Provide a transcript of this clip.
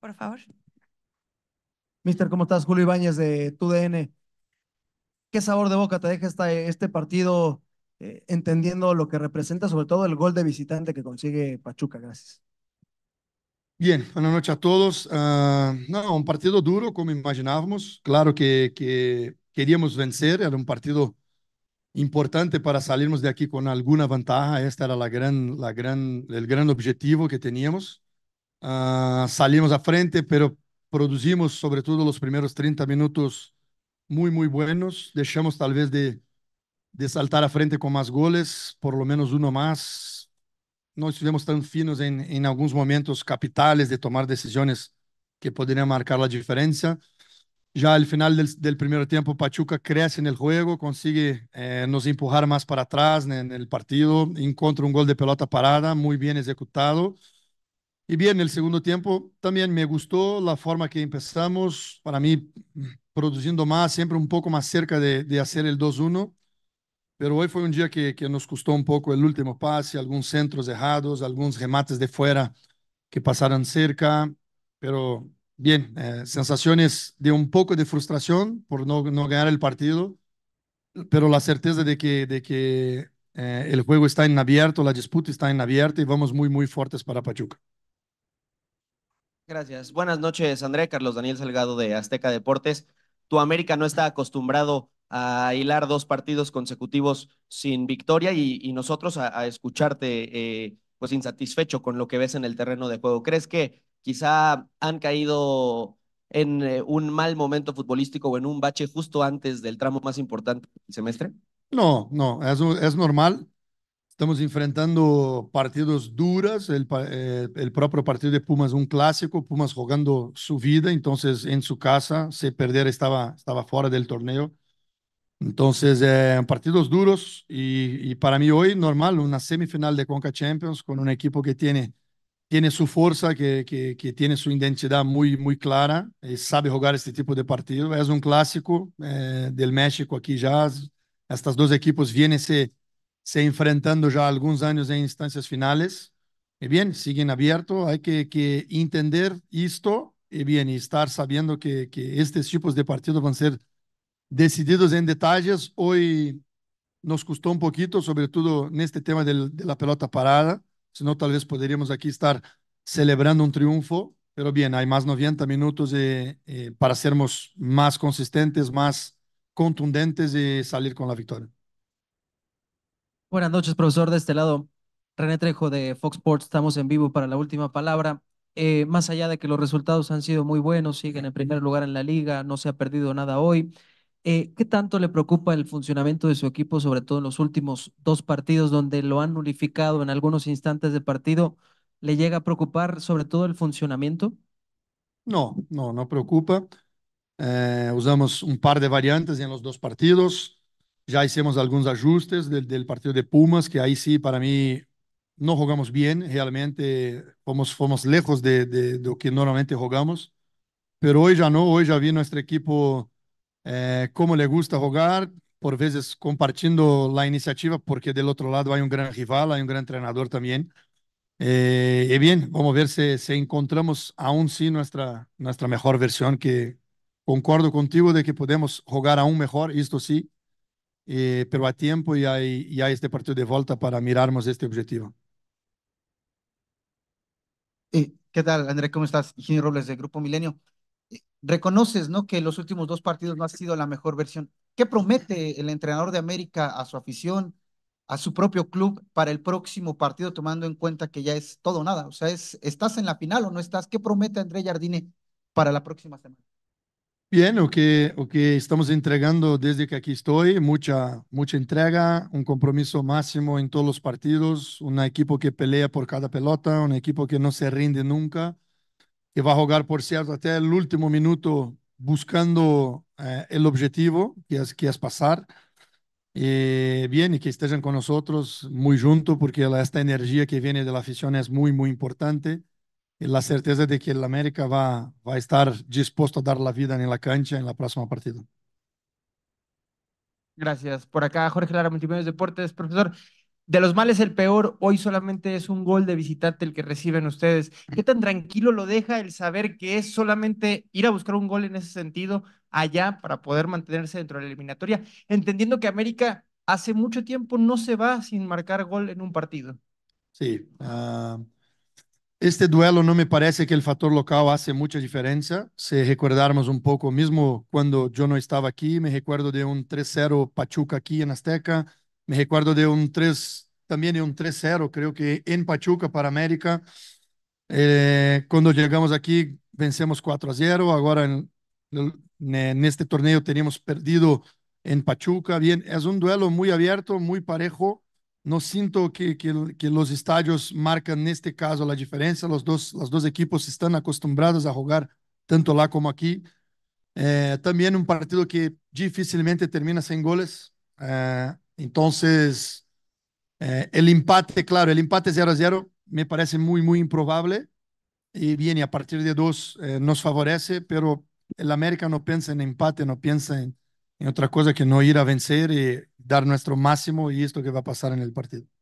por favor. Mister, ¿cómo estás? Julio Ibáñez de TUDN. ¿Qué sabor de boca te deja esta, este partido, eh, entendiendo lo que representa sobre todo el gol de visitante que consigue Pachuca? Gracias. Bien, buenas noches a todos. Ah, no, un partido duro como imaginábamos. Claro que, que queríamos vencer, era un partido importante para salirnos de aquí con alguna ventaja. Esta era la gran, la gran, el gran objetivo que teníamos. Ah, salimos a frente, pero producimos sobre todo los primeros 30 minutos muy, muy buenos. Dejamos tal vez de, de saltar a frente con más goles, por lo menos uno más. No estuvimos tan finos en, en algunos momentos capitales de tomar decisiones que podrían marcar la diferencia. Ya al final del, primer tiempo, Pachuca crece en el juego, consigue eh, nos empujar más para atrás en, en el partido, encuentra un gol de pelota parada, muy bien ejecutado. Y bien, el segundo tiempo también me gustó la forma que empezamos, para mí produciendo más, siempre un poco más cerca de, hacer el 2-1, pero hoy fue un día que, nos costó un poco el último pase, algunos centros dejados, algunos remates de fuera que pasaron cerca, pero bien, eh, sensaciones de un poco de frustración por no, no ganar el partido, pero la certeza de que, de que eh, el juego está en abierto, la disputa está en abierto y vamos muy, muy fuertes para Pachuca. Gracias. Buenas noches, André. Carlos Daniel Salgado de Azteca Deportes. Tu América no está acostumbrado a hilar dos partidos consecutivos sin victoria y, nosotros a, escucharte eh, pues insatisfecho con lo que ves en el terreno de juego. ¿Crees que quizá han caído en eh, un mal momento futbolístico o en un bache justo antes del tramo más importante del semestre? No, no, es normal. Estamos enfrentando partidos duras, el, eh, el, propio partido de Pumas, un clásico, Pumas jugando su vida, entonces en su casa, si perder estaba, estaba fuera del torneo. Entonces, eh, partidos duros y, para mí hoy normal, una semifinal de Conca Champions con un equipo que tiene, tiene su fuerza, que, que, tiene su identidad muy, muy clara, y eh, sabe jugar este tipo de partido. Es un clásico del México aquí ya, estas dos equipos vienen ese se enfrentando ya algunos años en instancias finales. Y eh, bien, siguen abiertos, hay que, entender esto y eh, bien, y estar sabiendo que, que estos tipos de partidos van a ser decididos en detalles. Hoy nos costó un poquito, sobre todo en este tema de la pelota parada, si no, tal vez podríamos aquí estar celebrando un triunfo, pero bien, hay más 90 minutos eh, para sermos más consistentes, más contundentes y salir con la victoria. Buenas noches, profesor. De este lado, René Trejo de Fox Sports. Estamos en vivo para la última palabra. Eh, más allá de que los resultados han sido muy buenos, siguen en primer lugar en la liga, no se ha perdido nada hoy. Eh, ¿Qué tanto le preocupa el funcionamiento de su equipo, sobre todo en los últimos dos partidos donde lo han nulificado en algunos instantes de partido? ¿Le llega a preocupar sobre todo el funcionamiento? No, no, no preocupa. Eh, usamos un par de variantes en los dos partidos. Ya hicimos algunos ajustes del, partido de Pumas, que ahí sí, para mí, no jugamos bien, realmente fuimos, fuimos lejos de, de, lo que normalmente jugamos, pero hoy ya no, hoy ya vi nuestro equipo como eh, cómo le gusta jugar, por veces compartiendo la iniciativa, porque del otro lado hay un gran rival, hay un gran entrenador también. Eh, y bien, vamos a ver si, encontramos aún sí nuestra, nuestra mejor versión, que concuerdo contigo de que podemos jugar aún mejor, esto sí, eh, pero a tiempo y hay, este partido de vuelta para mirarnos este objetivo. ¿Qué tal, André? ¿Cómo estás? Jimmy Robles de Grupo Milenio. Reconoces, ¿no? Que los últimos dos partidos no ha sido la mejor versión. ¿Qué promete el entrenador de América a su afición, a su propio club para el próximo partido, tomando en cuenta que ya es todo o nada? O sea, es, ¿estás en la final o no estás? ¿Qué promete André Jardine para la próxima semana? Bien, o que, estamos entregando desde que aquí estoy, mucha, mucha entrega, un compromiso máximo en todos los partidos, un equipo que pelea por cada pelota, un equipo que no se rinde nunca, que va a jugar, por cierto, hasta el último minuto buscando eh, el objetivo, que es, pasar. Eh, bien, y que estén con nosotros muy juntos, porque esta energía que viene de la afición es muy, muy importante la certeza de que el América va, va a estar dispuesto a dar la vida en la cancha en la próxima partido Gracias. Por acá, Jorge Lara, de Deportes. Profesor, de los males el peor, hoy solamente es un gol de visitante el que reciben ustedes. ¿Qué tan tranquilo lo deja el saber que es solamente ir a buscar un gol en ese sentido allá para poder mantenerse dentro de la eliminatoria? Entendiendo que América hace mucho tiempo no se va sin marcar gol en un partido. Sí, ah, este duelo no me parece que el factor local hace mucha diferencia. Si recordarmos un poco, mismo cuando yo no estaba aquí, me recuerdo de un 3-0 Pachuca aquí en Azteca, me recuerdo de un 3, también de un 3-0, creo que en Pachuca para América. Eh, cuando llegamos aquí, vencemos 4-0, ahora en, en, este torneo tenemos perdido en Pachuca. Bien, es un duelo muy abierto, muy parejo no siento que, los estadios marcan en este caso la diferencia. Los dos, dos equipos están acostumbrados a jugar tanto lá como aquí. Eh, también un partido que difícilmente termina sin goles. Eh, entonces, eh, el empate, claro, el empate 0 0 me parece muy, muy improbable. Y viene a partir de dos nos favorece, pero el América no piensa en empate, no piensa en, en otra cosa que no ir a vencer. Y dar nuestro máximo y esto que va a pasar en el partido.